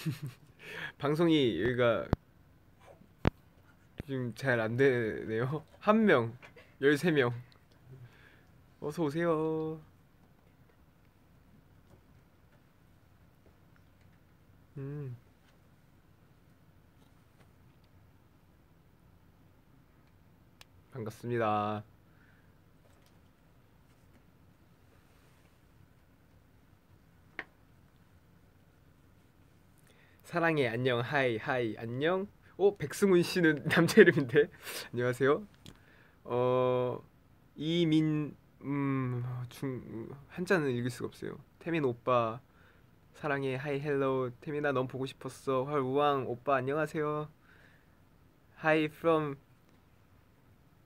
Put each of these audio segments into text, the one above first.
방송이 여기가 지금 잘 안 되네요. 한 명, 1 3 명. 어서 오세요. 음. 반갑습니다. 사랑해 안녕 하이 하이 안녕 어 백승훈 씨는 남자 이름인데 안녕하세요 어 이민 음 중 한자는 읽을 수가 없어요 태민 오빠 사랑해 하이 헬로 태민아 넌 보고 싶었어 헐 우왕 오빠 안녕하세요 하이 f r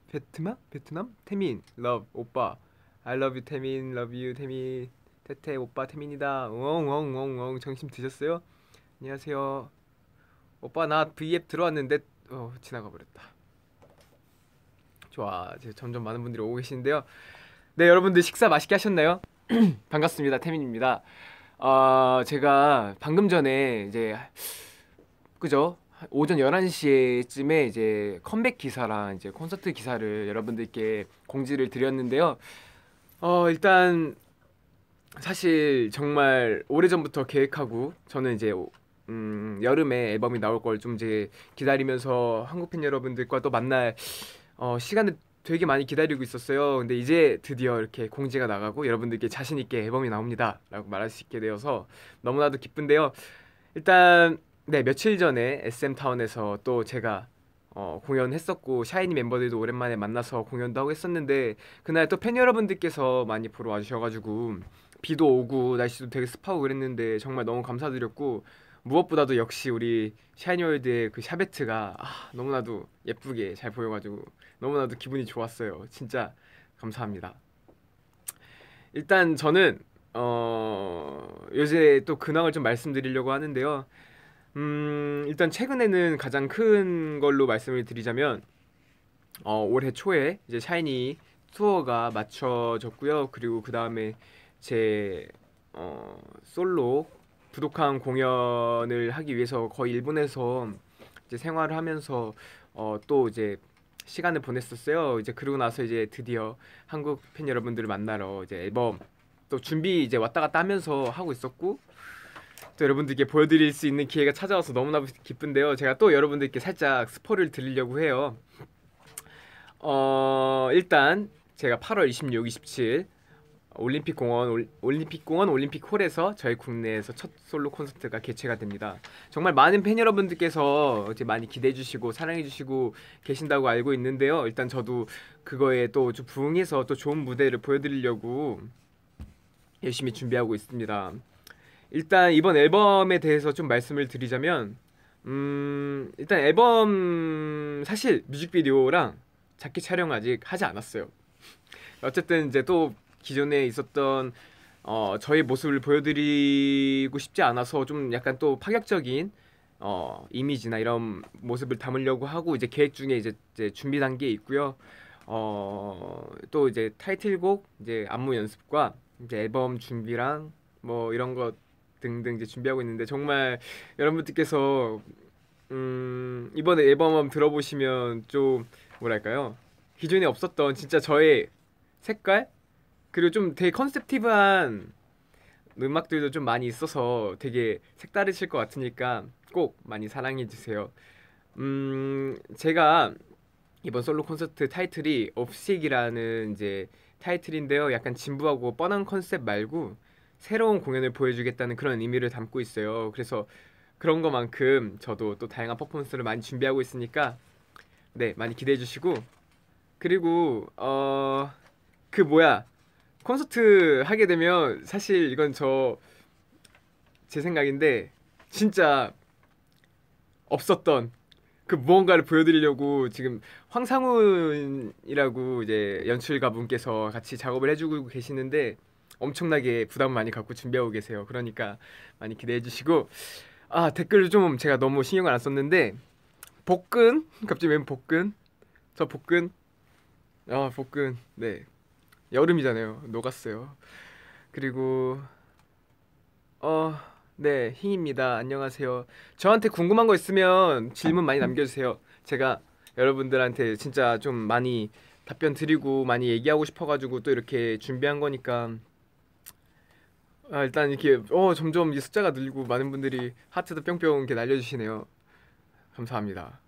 베트남 베트남 태민 l o 오빠 I love you 태민 love you 태민 태태 오빠 태민이다 웅엉웅엉웅 정신 드셨어요 안녕하세요. 오빠 나 V앱 그 들어왔는데 어, 지나가 버렸다. 좋아. 이제 점점 많은 분들이 오고 계시는데요. 네, 여러분들 식사 맛있게 하셨나요? 반갑습니다. 태민입니다. 어, 제가 방금 전에 이제 그죠? 오전 11시쯤에 이제 컴백 기사랑 이제 콘서트 기사를 여러분들께 공지를 드렸는데요. 어, 일단 사실 정말 오래전부터 계획하고 저는 이제 음, 여름에 앨범이 나올 걸 좀 이제 기다리면서 한국 팬 여러분들과 또 만날 어, 시간을 되게 많이 기다리고 있었어요. 근데 이제 드디어 이렇게 공지가 나가고 여러분들께 자신 있게 앨범이 나옵니다라고 말할 수 있게 되어서 너무나도 기쁜데요. 일단 네 며칠 전에 SM 타운에서 또 제가 어, 공연했었고 샤이니 멤버들도 오랜만에 만나서 공연도 하고 했었는데 그날 또 팬 여러분들께서 많이 보러 와주셔가지고 비도 오고 날씨도 되게 습하고 그랬는데 정말 너무 감사드렸고 무엇보다도 역시 우리 샤이니월드의 그 샤베트가 아, 너무나도 예쁘게 잘 보여가지고 너무나도 기분이 좋았어요. 진짜 감사합니다. 일단 저는 어, 요새 또 근황을 좀 말씀드리려고 하는데요. 음, 일단 최근에는 가장 큰 걸로 말씀을 드리자면 어, 올해 초에 이제 샤이니 투어가 맞춰졌고요. 그리고 그 다음에 제 어, 솔로 부독한 공연을 하기 위해서 거의 일본에서 이제 생활을 하면서 어, 또 이제 시간을 보냈었어요. 이제 그러고 나서 이제 드디어 한국 팬 여러분들을 만나러 이제 앨범 또 준비 이제 왔다 갔다 하면서 하고 있었고 또 여러분들께 보여드릴 수 있는 기회가 찾아와서 너무나 기쁜데요. 제가 또 여러분들께 살짝 스포를 드리려고 해요. 어, 일단 제가 8월 26, 27 올림픽 공원 올림픽 공원 올림픽 홀에서 저희 국내에서 첫 솔로 콘서트가 개최가 됩니다. 정말 많은 팬 여러분들께서 이제 많이 기대해 주시고 사랑해 주시고 계신다고 알고 있는데요. 일단 저도 그거에 또 부응해서 또 좋은 무대를 보여드리려고 열심히 준비하고 있습니다. 일단 이번 앨범에 대해서 좀 말씀을 드리자면 음, 일단 앨범 사실 뮤직비디오랑 작기 촬영 아직 하지 않았어요. 어쨌든 이제 또 기존에 있었던 어, 저의 모습을 보여드리고 싶지 않아서 좀 약간 또 파격적인 어, 이미지나 이런 모습을 담으려고 하고 이제 계획 중에 이제, 이제 준비 단계에 있고요. 어, 또 이제 타이틀곡 이제 안무 연습과 이제 앨범 준비랑 뭐 이런 것 등등 이제 준비하고 있는데 정말 여러분들께서 음, 이번에 앨범 들어보시면 좀 뭐랄까요 기존에 없었던 진짜 저의 색깔 그리고 좀 되게 컨셉티브한 음악들도 좀 많이 있어서 되게 색다르실 것 같으니까 꼭 많이 사랑해 주세요. 음 제가 이번 솔로 콘서트 타이틀이 업식이라는 이제 타이틀인데요. 약간 진부하고 뻔한 컨셉 말고 새로운 공연을 보여주겠다는 그런 의미를 담고 있어요. 그래서 그런 것만큼 저도 또 다양한 퍼포먼스를 많이 준비하고 있으니까 네 많이 기대해 주시고 그리고 어 그 뭐야 콘서트 하게 되면 사실 이건 저 제 생각인데 진짜 없었던 그 무언가를 보여드리려고 지금 황상훈이라고 이제 연출가분께서 같이 작업을 해주고 계시는데 엄청나게 부담 많이 갖고 준비하고 계세요. 그러니까 많이 기대해 주시고 아 댓글 좀 제가 너무 신경을 안 썼는데 복근 갑자기 웬 복근 저 복근 아 복근 네 여름이잖아요. 녹았어요. 그리고 어, 네, 힝입니다. 안녕하세요. 저한테 궁금한 거 있으면 질문 많이 남겨 주세요. 제가 여러분들한테 진짜 좀 많이 답변 드리고 많이 얘기하고 싶어 가지고 또 이렇게 준비한 거니까 아, 일단 이렇게 어 점점 이 숫자가 늘고 많은 분들이 하트도 뿅뿅 이렇게 날려 주시네요. 감사합니다.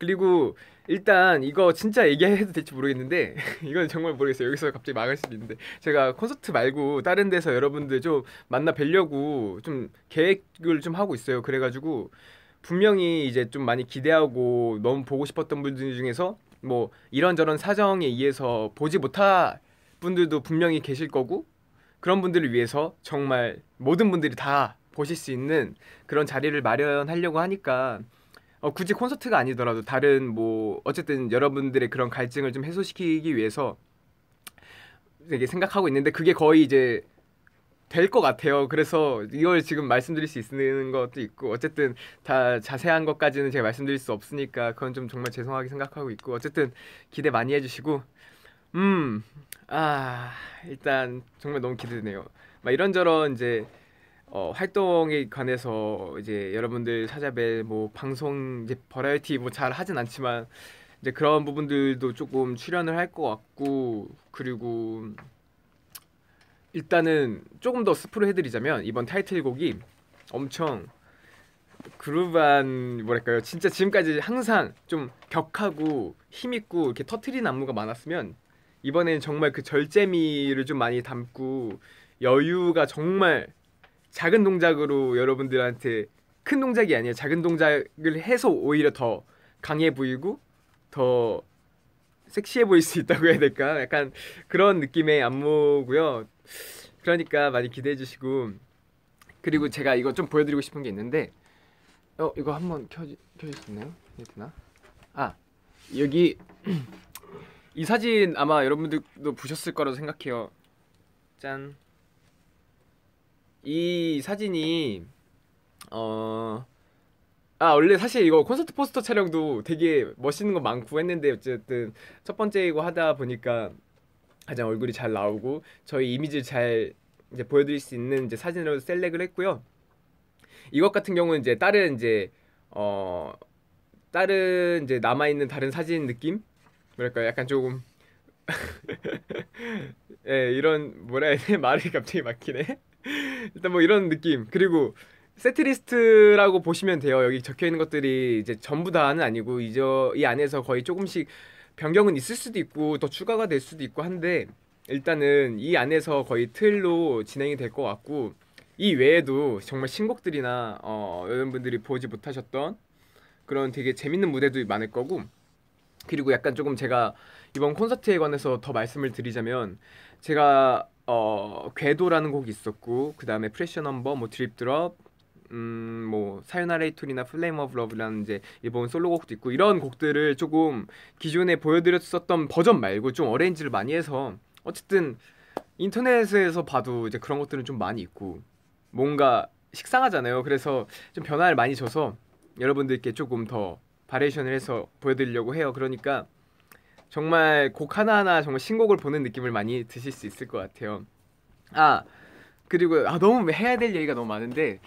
그리고 일단 이거 진짜 얘기해도 될지 모르겠는데 이건 정말 모르겠어요. 여기서 갑자기 막을 수도 있는데 제가 콘서트 말고 다른 데서 여러분들 좀 만나 뵐려고좀 계획을 좀 하고 있어요. 그래가지고 분명히 이제 좀 많이 기대하고 너무 보고 싶었던 분들 중에서 뭐 이런저런 사정에 의해서 보지 못할 분들도 분명히 계실 거고 그런 분들을 위해서 정말 모든 분들이 다 보실 수 있는 그런 자리를 마련하려고 하니까 어, 굳이 콘서트가 아니더라도 다른 뭐 어쨌든 여러분들의 그런 갈증을 좀 해소시키기 위해서 되게 생각하고 있는데 그게 거의 이제 될 것 같아요. 그래서 이걸 지금 말씀드릴 수 있는 것도 있고 어쨌든 다 자세한 것까지는 제가 말씀드릴 수 없으니까 그건 좀 정말 죄송하게 생각하고 있고 어쨌든 기대 많이 해주시고 음 아 일단 정말 너무 기대되네요. 막 이런저런 이제 어, 활동에 관해서 이제 여러분들 찾아뵐 뭐 방송 이제 버라이티 뭐잘 하진 않지만 이제 그런 부분들도 조금 출연을 할 것 같고 그리고 일단은 조금 더 스프를 해드리자면 이번 타이틀곡이 엄청 그루브한 뭐랄까요 진짜 지금까지 항상 좀 격하고 힘있고 이렇게 터트린 안무가 많았으면 이번엔 정말 그 절제미를 좀 많이 담고 여유가 정말 작은 동작으로 여러분들한테 큰 동작이 아니라 작은 동작을 해서 오히려 더 강해 보이고 더 섹시해 보일 수 있다고 해야 될까? 약간 그런 느낌의 안무고요. 그러니까 많이 기대해 주시고 그리고 제가 이거 좀 보여드리고 싶은 게 있는데 어 이거 한번 켜지 켜질 수 있나요? 해 되나? 아 여기 이 사진 아마 여러분들도 보셨을 거라고 생각해요. 짠. 이 사진이 어. 아 원래 사실 이거 콘서트 포스터 촬영도 되게 멋있는 거 많고 했는데 어쨌든 첫 번째이고 하다 보니까 가장 얼굴이 잘 나오고 저희 이미지를 잘 이제 보여드릴 수 있는 이제 사진으로 셀렉을 했고요. 이것 같은 경우는 이제 다른 이제 어 다른 이제 남아 있는 다른 사진 느낌 뭐랄까 약간 조금 예 네, 이런 뭐라 해야 돼 말이 갑자기 막히네. 일단 뭐 이런 느낌 그리고 세트리스트라고 보시면 돼요. 여기 적혀 있는 것들이 이제 전부 다는 아니고 이제 이 안에서 거의 조금씩 변경은 있을 수도 있고 더 추가가 될 수도 있고 한데 일단은 이 안에서 거의 틀로 진행이 될 것 같고 이 외에도 정말 신곡들이나 어, 여러분들이 보지 못하셨던 그런 되게 재밌는 무대도 많을 거고 그리고 약간 조금 제가 이번 콘서트에 관해서 더 말씀을 드리자면 제가 어 궤도라는 곡이 있었고 그 다음에 프레셔 넘버 뭐 드립 드롭 음뭐 사유나레이토리나 플레임 오브 러브라는 이제 일본 솔로곡도 있고 이런 곡들을 조금 기존에 보여드렸었던 버전 말고 좀 어레인지를 많이 해서 어쨌든 인터넷에서 봐도 이제 그런 것들은 좀 많이 있고 뭔가 식상하잖아요. 그래서 좀 변화를 많이 줘서 여러분들께 조금 더 바레이션을 해서 보여드리려고 해요. 그러니까 정말 곡 하나하나 정말 신곡을 보는 느낌을 많이 드실 수 있을 것 같아요. 아 그리고 아 너무 해야 될 얘기가 너무 많은데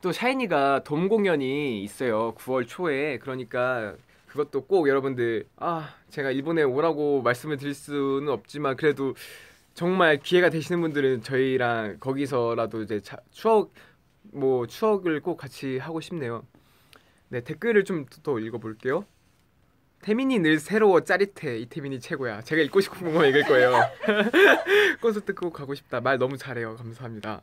또 샤이니가 돔 공연이 있어요. 9월 초에 그러니까 그것도 꼭 여러분들 아 제가 일본에 오라고 말씀을 드릴 수는 없지만 그래도 정말 기회가 되시는 분들은 저희랑 거기서라도 이제 자, 추억 뭐 추억을 꼭 같이 하고 싶네요. 네 댓글을 좀 더 읽어볼게요. 태민이 늘 새로워 짜릿해 이태민이 최고야 제가 읽고 싶은 것만 읽을 거예요 콘서트 꼭 가고 싶다 말 너무 잘해요 감사합니다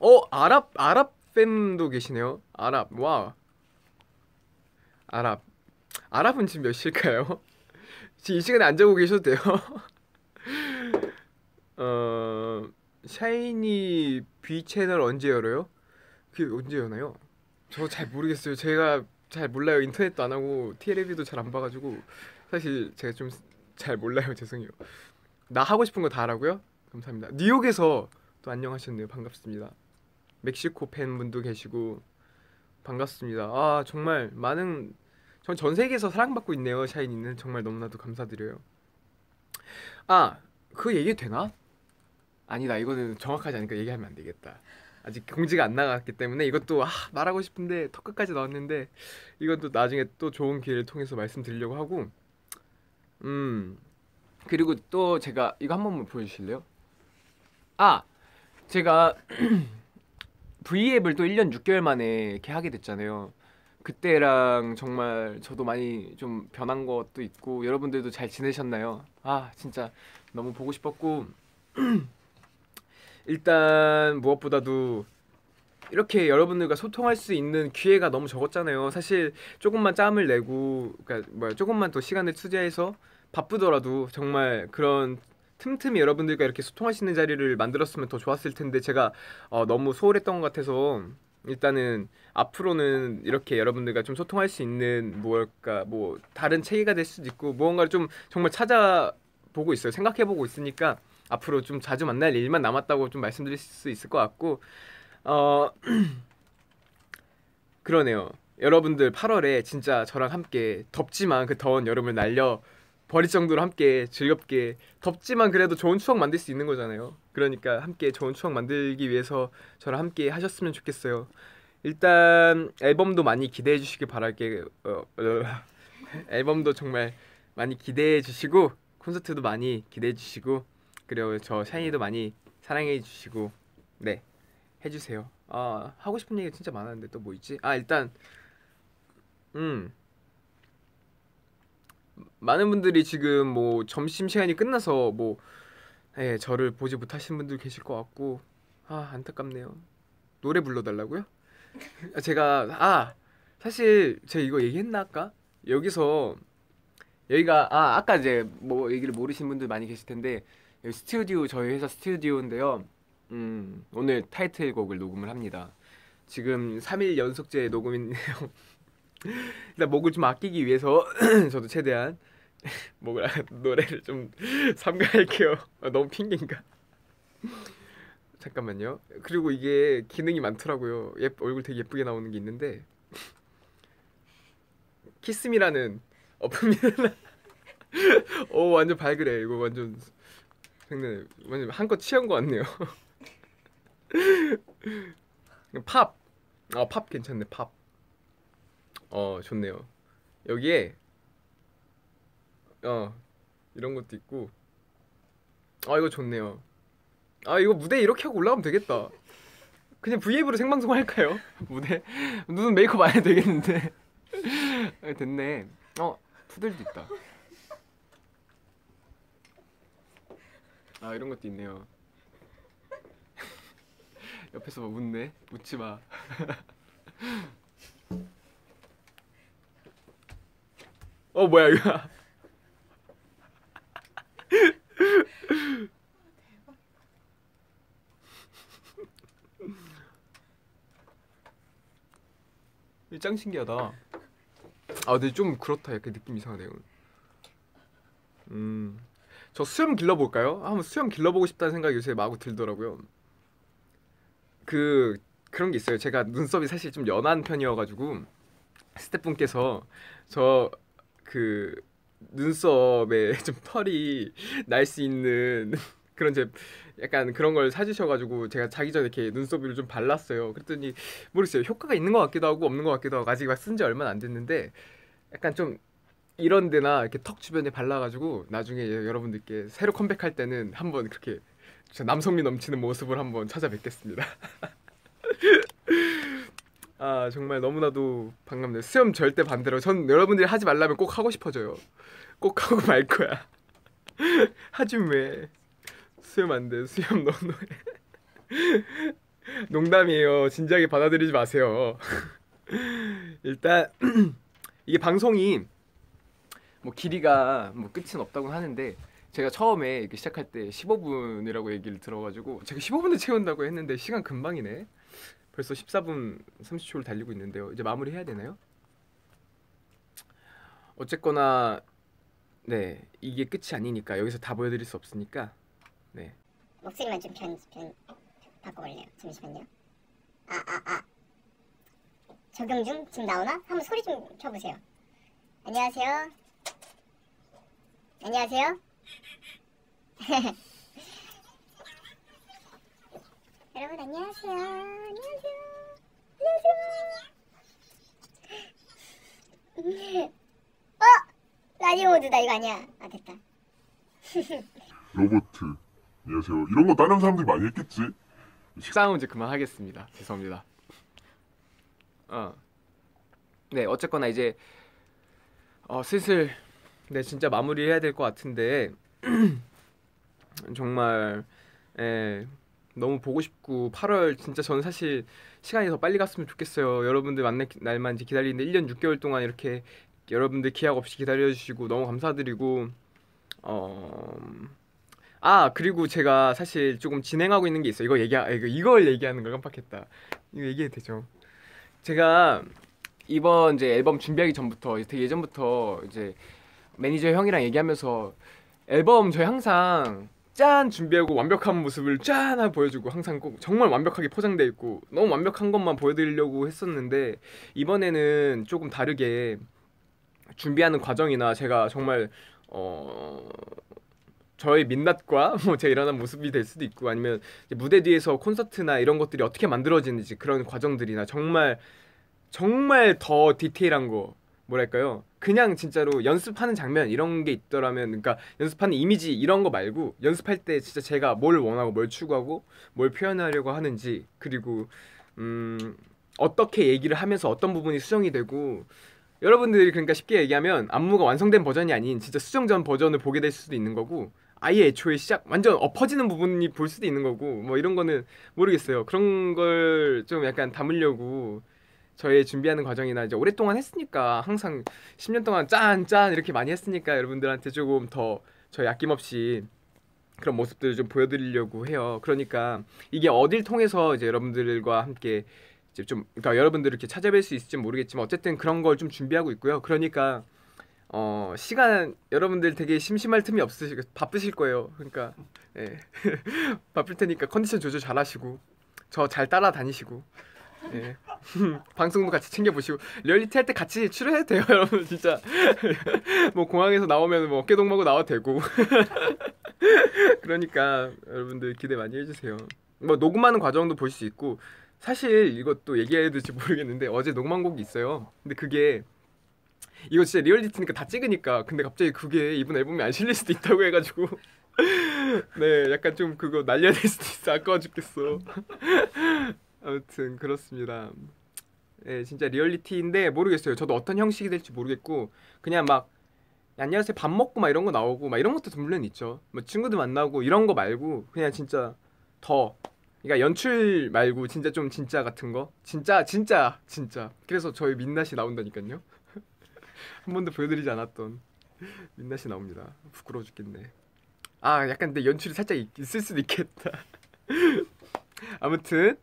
어 아랍 아랍 팬도 계시네요 아랍 와 아랍 아랍은 지금 몇 시일까요? 지금 이 시간에 안 자고 계셔도 돼요 어 샤이니 B 채널 언제 열어요? 그게 언제 열나요? 저 잘 모르겠어요 제가 잘 몰라요. 인터넷도 안 하고 TLB도 잘 안 봐가지고 사실 제가 좀 잘 몰라요. 죄송해요. 나 하고 싶은 거 다 하라고요? 감사합니다. 뉴욕에서 또 안녕하셨네요. 반갑습니다. 멕시코 팬분도 계시고 반갑습니다. 아 정말 많은 전 세계에서 사랑받고 있네요. 샤이니는 정말 너무나도 감사드려요. 아그 얘기 되나? 아니다 이거는 정확하지 않으니까 얘기하면 안 되겠다. 아직 공지가 안 나갔기 때문에 이것도 아, 말하고 싶은데 턱 끝까지 나왔는데 이건 또 나중에 또 좋은 기회를 통해서 말씀드리려고 하고 음 그리고 또 제가 이거 한 번만 보여주실래요? 아 제가 V앱을 또 1년 6개월 만에 이렇게 하게 됐잖아요. 그때랑 정말 저도 많이 좀 변한 것도 있고 여러분들도 잘 지내셨나요? 아 진짜 너무 보고 싶었고 일단 무엇보다도 이렇게 여러분들과 소통할 수 있는 기회가 너무 적었잖아요. 사실 조금만 짬을 내고 그러니까 뭐 조금만 더 시간을 투자해서 바쁘더라도 정말 그런 틈틈이 여러분들과 이렇게 소통할 수 있는 자리를 만들었으면 더 좋았을 텐데 제가 어, 너무 소홀했던 것 같아서 일단은 앞으로는 이렇게 여러분들과 좀 소통할 수 있는 무엇까 뭐 다른 체계가 될 수도 있고 무언가를 좀 정말 찾아보고 있어요. 생각해보고 있으니까 앞으로 좀 자주 만날 일만 남았다고 좀 말씀드릴 수 있을 것 같고 어 그러네요. 여러분들 8월에 진짜 저랑 함께 덥지만 그 더운 여름을 날려 버릴 정도로 함께 즐겁게 덥지만 그래도 좋은 추억 만들 수 있는 거잖아요. 그러니까 함께 좋은 추억 만들기 위해서 저랑 함께 하셨으면 좋겠어요. 일단 앨범도 많이 기대해 주시길 바랄게. 어, 어 앨범도 정말 많이 기대해 주시고 콘서트도 많이 기대해 주시고 그리고 저 샤이니도 많이 사랑해 주시고 네 해주세요. 아 하고 싶은 얘기 진짜 많았는데 또 뭐 있지? 아 일단 음 많은 분들이 지금 뭐 점심 시간이 끝나서 뭐 예, 저를 보지 못하신 분들 계실 것 같고 아 안타깝네요. 노래 불러달라고요? 아, 제가 아 사실 제가 이거 얘기했나 아까 여기서 여기가 아 아까 이제 뭐 얘기를 모르신 분들 많이 계실 텐데 스튜디오 저희 회사 스튜디오인데요. 음, 오늘 타이틀곡을 녹음을 합니다. 지금 3일 연속제 녹음인데요. 일단 목을 좀 아끼기 위해서 저도 최대한 목을 아, 노래를 좀 삼가할게요. 아, 너무 핑계인가? 잠깐만요. 그리고 이게 기능이 많더라고요. 예, 얼굴 되게 예쁘게 나오는 게 있는데 키스미라는 어플이라 오 완전 발그래 이거 완전 근데 완전 한껏 취한 거 같네요. 팝. 아, 팝 괜찮네. 팝. 어, 좋네요. 여기에 어, 이런 것도 있고. 아, 이거 좋네요. 아, 이거 무대 이렇게 하고 올라가면 되겠다. 그냥 브이앱으로 생방송 할까요? 무대. 눈 메이크업 안 해도 되겠는데. 아, 됐네. 어, 푸들도 있다. 아 이런 것도 있네요 옆에서 웃네 웃지마 어 뭐야 이거 이짱 신기하다 아 근데 좀 그렇다 이렇게 느낌 이상하네요 음저 수염 길러볼까요? 한번 수염 길러보고 싶다는 생각이 요새 마구 들더라고요. 그 그런 게 있어요. 제가 눈썹이 사실 좀 연한 편이어가지고 스태프분께서 저 그 눈썹에 좀 털이 날 수 있는 그런 제 약간 그런 걸 사주셔가지고 제가 자기 전에 이렇게 눈썹을 좀 발랐어요. 그랬더니 모르겠어요. 효과가 있는 것 같기도 하고 없는 것 같기도 하고 아직 쓴지 얼마 안 됐는데 약간 좀 이런 데나 이렇게 턱 주변에 발라가지고 나중에 여러분들께 새로 컴백할 때는 한번 그렇게 남성미 넘치는 모습을 한번 찾아뵙겠습니다. 아 정말 너무나도 반갑네요. 수염 절대 반대로 전 여러분들이 하지 말라면 꼭 하고 싶어져요. 꼭 하고 말 거야. 하지 왜? 수염 안 돼. 수염 너무 농담이에요. 진지하게 받아들이지 마세요. 일단 이게 방송이 뭐 길이가 뭐 끝은 없다고 하는데 제가 처음에 이렇게 시작할 때 15분이라고 얘기를 들어가지고 제가 1 5분을 채운다고 했는데 시간 금방이네. 벌써 14분 30초를 달리고 있는데요. 이제 마무리해야 되나요? 어쨌거나 네 이게 끝이 아니니까 여기서 다 보여드릴 수 없으니까 네 목소리만 좀 변, 변 바꿔볼래요. 잠시만요. 아아 아, 아. 적용 중 지금 나오나? 한번 소리 좀 켜보세요. 안녕하세요. 안녕하세요. 여러분 안녕하세요. 안녕하세요. 안녕하세요. 어? 라디오 모드다 이거 아니야. 아 됐다. 로버트 안녕하세요. 이런 거 다른 사람들이 많이 했겠지? 싸움 이제 그만하겠습니다. 죄송합니다. 어. 네 어쨌거나 이제 어, 슬슬 네, 진짜 마무리해야 될 것 같은데 정말 예, 너무 보고 싶고 8월 진짜 저는 사실 시간이 더 빨리 갔으면 좋겠어요. 여러분들 만날 날만 이제 기다리는데 1년 6개월 동안 이렇게 여러분들 기약 없이 기다려 주시고 너무 감사드리고 어 아, 그리고 제가 사실 조금 진행하고 있는 게 있어요. 이거 얘기 이거 이걸 얘기하는 걸 깜빡했다. 이거 얘기해도 되죠. 제가 이번 이제 앨범 준비하기 전부터 되게 예전부터 이제 매니저 형이랑 얘기하면서 앨범 저희 항상 짠 준비하고 완벽한 모습을 짠 하고 보여주고 항상 꼭 정말 완벽하게 포장돼 있고 너무 완벽한 것만 보여드리려고 했었는데 이번에는 조금 다르게 준비하는 과정이나 제가 정말 어 저의 민낯과 뭐제 일어난 모습이 될 수도 있고 아니면 무대 뒤에서 콘서트나 이런 것들이 어떻게 만들어지는지 그런 과정들이나 정말 정말 더 디테일한 거 뭐랄까요 그냥 진짜로 연습하는 장면 이런 게 있더라면 그러니까 연습하는 이미지 이런 거 말고 연습할 때 진짜 제가 뭘 원하고 뭘 추구하고 뭘 표현하려고 하는지 그리고 음 어떻게 얘기를 하면서 어떤 부분이 수정이 되고 여러분들이 그러니까 쉽게 얘기하면 안무가 완성된 버전이 아닌 진짜 수정전 버전을 보게 될 수도 있는 거고 아예 애초에 시작 완전 엎어지는 부분이 볼 수도 있는 거고 뭐 이런 거는 모르겠어요 그런 걸 좀 약간 담으려고 저희 준비하는 과정이나 이제 오랫동안 했으니까 항상 10년 동안 짠짠 이렇게 많이 했으니까 여러분들한테 조금 더 저희 아낌없이 그런 모습들을 좀 보여드리려고 해요. 그러니까 이게 어딜 통해서 이제 여러분들과 함께 이제 좀 그러니까 여러분들을 이렇게 찾아뵐 수 있을지 모르겠지만 어쨌든 그런 걸 좀 준비하고 있고요. 그러니까 어 시간 여러분들 되게 심심할 틈이 없으시고 바쁘실 거예요. 그러니까 예. 바쁠 테니까 컨디션 조절 잘하시고 저 잘 따라다니시고 예. 방송도 같이 챙겨보시고 리얼리티 할 때 같이 출연해도 돼요 여러분 진짜 뭐 공항에서 나오면 뭐 어깨동 무 하고 나와도 되고 그러니까 여러분들 기대 많이 해주세요 뭐 녹음하는 과정도 볼 수 있고 사실 이것도 얘기해야 될지 모르겠는데 어제 녹음한 곡이 있어요 근데 그게 이거 진짜 리얼리티니까 다 찍으니까 근데 갑자기 그게 이번 앨범이 안 실릴 수도 있다고 해가지고 네 약간 좀 그거 날려야 될 수도 있어 아까워 죽겠어 아무튼 그렇습니다. 예, 진짜 리얼리티인데 모르겠어요. 저도 어떤 형식이 될지 모르겠고 그냥 막 안녕하세요 밥 먹고 막 이런 거 나오고 막 이런 것도 물론 있죠. 뭐 친구들 만나고 이런 거 말고 그냥 진짜 더 그러니까 연출 말고 진짜 좀 진짜 같은 거 진짜 진짜 진짜 그래서 저희 민낯이 나온다니까요. 한 번도 보여드리지 않았던 민낯이 나옵니다. 부끄러워 죽겠네. 아 약간 내 연출이 살짝 있, 있을 수도 있겠다. 아무튼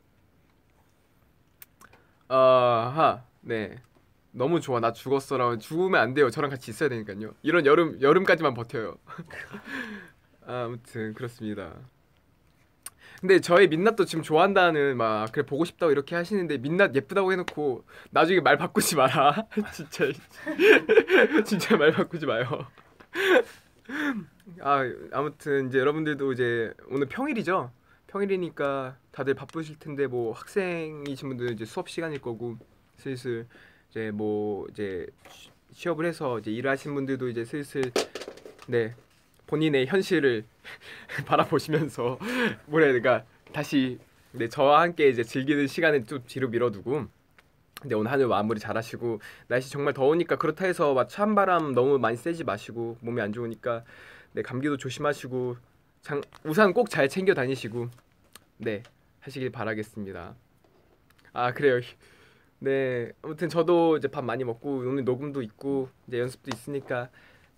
아하 네 너무 좋아 나 죽었어라 죽으면 안 돼요 저랑 같이 있어야 되니까요 이런 여름 여름까지만 버텨요 아무튼 그렇습니다 근데 저희 민낯도 지금 좋아한다는 막 그래 보고 싶다고 이렇게 하시는데 민낯 예쁘다고 해놓고 나중에 말 바꾸지 마라 진짜 진짜 말 바꾸지 마요 아 아무튼 이제 여러분들도 이제 오늘 평일이죠 평일이니까 다들 바쁘실 텐데 뭐 학생이신 분들은 이제 수업 시간일 거고 슬슬 이제 뭐 이제 취업을 해서 이제 일하신 분들도 이제 슬슬 네 본인의 현실을 바라보시면서 뭐래 그니까 다시 네 저와 함께 이제 즐기는 시간을 좀 뒤로 밀어두고 근데 네, 오늘 하늘 마무리 잘하시고 날씨 정말 더우니까 그렇다 해서 막 찬바람 너무 많이 쐬지 마시고 몸이 안 좋으니까 네 감기도 조심하시고 장, 우산 꼭 잘 챙겨 다니시고 네 하시길 바라겠습니다. 아 그래요. 네 아무튼 저도 이제 밥 많이 먹고 오늘 녹음도 있고 이제 연습도 있으니까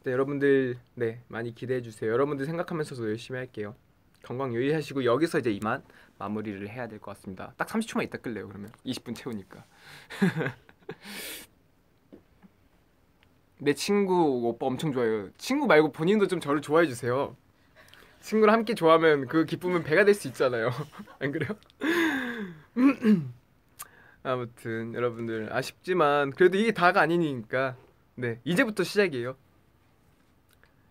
네, 여러분들 네 많이 기대해 주세요. 여러분들 생각하면서도 열심히 할게요. 건강 유의하시고 여기서 이제 이만 마무리를 해야 될 것 같습니다. 딱 30초만 있다 끌래요 그러면 20분 채우니까. 내 친구 오빠 엄청 좋아해요. 친구 말고 본인도 좀 저를 좋아해 주세요. 친구를 함께 좋아하면 그 기쁨은 배가 될 수 있잖아요. 안 그래요? 아무튼 여러분들 아쉽지만 그래도 이게 다가 아니니까 네 이제부터 시작이에요.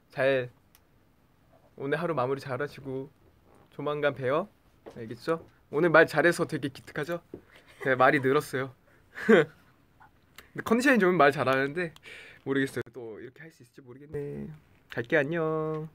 잘 오늘 하루 마무리 잘 하시고 조만간 봬요. 알겠죠? 오늘 말 잘해서 되게 기특하죠? 네, 말이 늘었어요. 근데 컨디션이 좋으면 말 잘하는데 모르겠어요. 또 이렇게 할 수 있을지 모르겠네. 갈게 안녕.